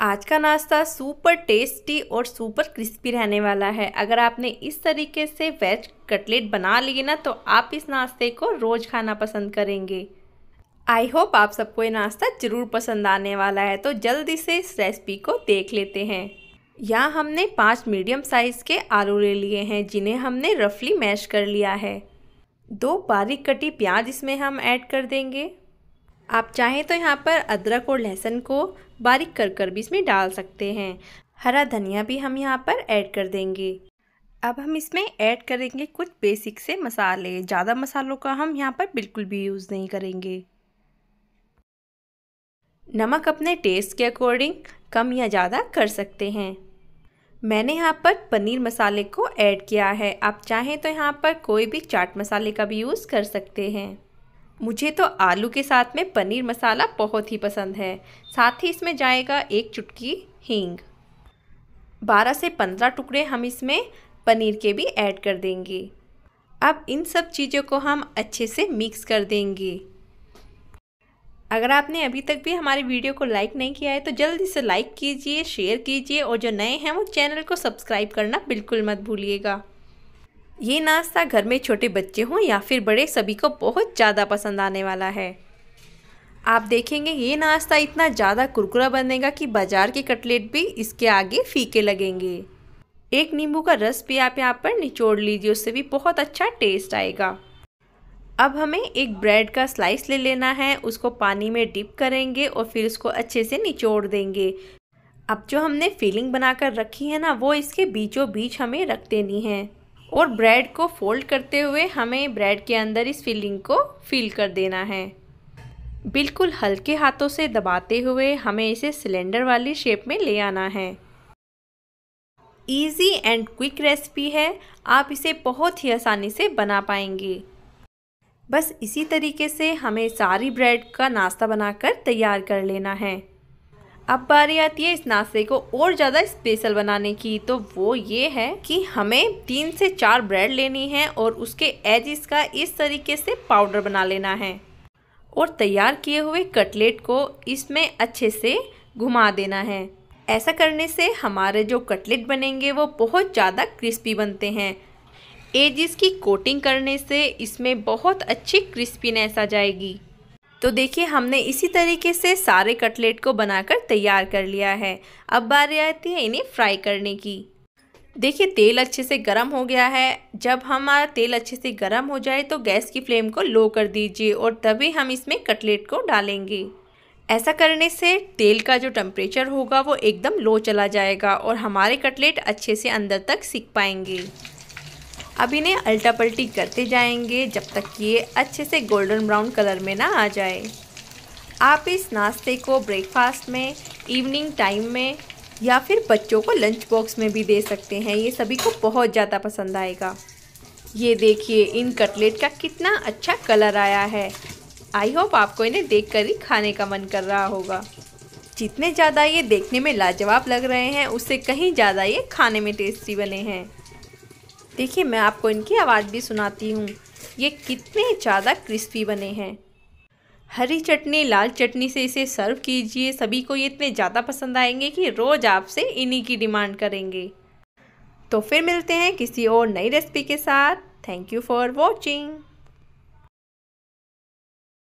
आज का नाश्ता सुपर टेस्टी और सुपर क्रिस्पी रहने वाला है अगर आपने इस तरीके से वेज कटलेट बना लिए ना तो आप इस नाश्ते को रोज़ खाना पसंद करेंगे आई होप आप सबको ये नाश्ता ज़रूर पसंद आने वाला है तो जल्दी से इस रेसिपी को देख लेते हैं यहाँ हमने पाँच मीडियम साइज़ के आलू ले लिए हैं जिन्हें हमने रफली मैश कर लिया है दो बारीक कटी प्याज इसमें हम ऐड कर देंगे आप चाहें तो यहाँ पर अदरक और लहसुन को बारीक कर कर भी इसमें डाल सकते हैं हरा धनिया भी हम यहाँ पर ऐड कर देंगे अब हम इसमें ऐड करेंगे कुछ बेसिक से मसाले ज़्यादा मसालों का हम यहाँ पर बिल्कुल भी यूज़ नहीं करेंगे नमक अपने टेस्ट के अकॉर्डिंग कम या ज़्यादा कर सकते हैं मैंने यहाँ पर पनीर मसाले को ऐड किया है आप चाहें तो यहाँ पर कोई भी चाट मसाले का भी यूज़ कर सकते हैं मुझे तो आलू के साथ में पनीर मसाला बहुत ही पसंद है साथ ही इसमें जाएगा एक चुटकी हींग 12 से 15 टुकड़े हम इसमें पनीर के भी ऐड कर देंगे अब इन सब चीज़ों को हम अच्छे से मिक्स कर देंगे अगर आपने अभी तक भी हमारे वीडियो को लाइक नहीं किया है तो जल्दी से लाइक कीजिए शेयर कीजिए और जो नए हैं वो चैनल को सब्सक्राइब करना बिल्कुल मत भूलिएगा ये नाश्ता घर में छोटे बच्चे हों या फिर बड़े सभी को बहुत ज़्यादा पसंद आने वाला है आप देखेंगे ये नाश्ता इतना ज़्यादा कुरकुरा बनेगा कि बाज़ार के कटलेट भी इसके आगे फीके लगेंगे एक नींबू का रस भी आप यहाँ पर निचोड़ लीजिए उससे भी बहुत अच्छा टेस्ट आएगा अब हमें एक ब्रेड का स्लाइस ले लेना है उसको पानी में डिप करेंगे और फिर उसको अच्छे से निचोड़ देंगे अब जो हमने फीलिंग बनाकर रखी है ना वो इसके बीचों बीच हमें रख देनी है और ब्रेड को फोल्ड करते हुए हमें ब्रेड के अंदर इस फिलिंग को फिल कर देना है बिल्कुल हल्के हाथों से दबाते हुए हमें इसे सिलेंडर वाली शेप में ले आना है ईजी एंड क्विक रेसिपी है आप इसे बहुत ही आसानी से बना पाएंगे बस इसी तरीके से हमें सारी ब्रेड का नाश्ता बनाकर तैयार कर लेना है अब बारी आती है इस नाश्ते को और ज़्यादा स्पेशल बनाने की तो वो ये है कि हमें तीन से चार ब्रेड लेनी है और उसके एजिस का इस तरीके से पाउडर बना लेना है और तैयार किए हुए कटलेट को इसमें अच्छे से घुमा देना है ऐसा करने से हमारे जो कटलेट बनेंगे वो बहुत ज़्यादा क्रिस्पी बनते हैं एजिस की कोटिंग करने से इसमें बहुत अच्छी क्रिस्पीनेस आ जाएगी तो देखिए हमने इसी तरीके से सारे कटलेट को बनाकर तैयार कर लिया है अब बारी आती है इन्हें फ्राई करने की देखिए तेल अच्छे से गर्म हो गया है जब हमारा तेल अच्छे से गर्म हो जाए तो गैस की फ्लेम को लो कर दीजिए और तभी हम इसमें कटलेट को डालेंगे ऐसा करने से तेल का जो टेम्परेचर होगा वो एकदम लो चला जाएगा और हमारे कटलेट अच्छे से अंदर तक सीख पाएंगे अब इन्हें अल्टा पल्टी करते जाएंगे जब तक ये अच्छे से गोल्डन ब्राउन कलर में ना आ जाए आप इस नाश्ते को ब्रेकफास्ट में इवनिंग टाइम में या फिर बच्चों को लंच बॉक्स में भी दे सकते हैं ये सभी को बहुत ज़्यादा पसंद आएगा ये देखिए इन कटलेट का कितना अच्छा कलर आया है आई होप आपको इन्हें देखकर ही खाने का मन कर रहा होगा जितने ज़्यादा ये देखने में लाजवाब लग रहे हैं उससे कहीं ज़्यादा ये खाने में टेस्टी बने हैं देखिए मैं आपको इनकी आवाज़ भी सुनाती हूँ ये कितने ज़्यादा क्रिस्पी बने हैं हरी चटनी लाल चटनी से इसे सर्व कीजिए सभी को ये इतने ज़्यादा पसंद आएंगे कि रोज़ आपसे इन्हीं की डिमांड करेंगे तो फिर मिलते हैं किसी और नई रेसिपी के साथ थैंक यू फॉर वॉचिंग